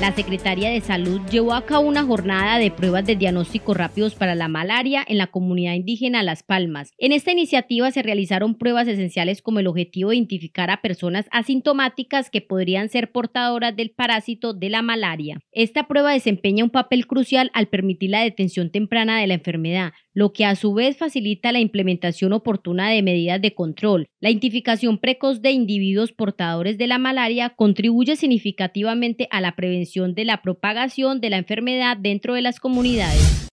La Secretaría de Salud llevó a cabo una jornada de pruebas de diagnóstico rápidos para la malaria en la comunidad indígena Las Palmas. En esta iniciativa se realizaron pruebas esenciales como el objetivo de identificar a personas asintomáticas que podrían ser portadoras del parásito de la malaria. Esta prueba desempeña un papel crucial al permitir la detención temprana de la enfermedad, lo que a su vez facilita la implementación oportuna de medidas de control. La identificación precoz de individuos portadores de la malaria contribuye significativamente a la prevención de la propagación de la enfermedad dentro de las comunidades.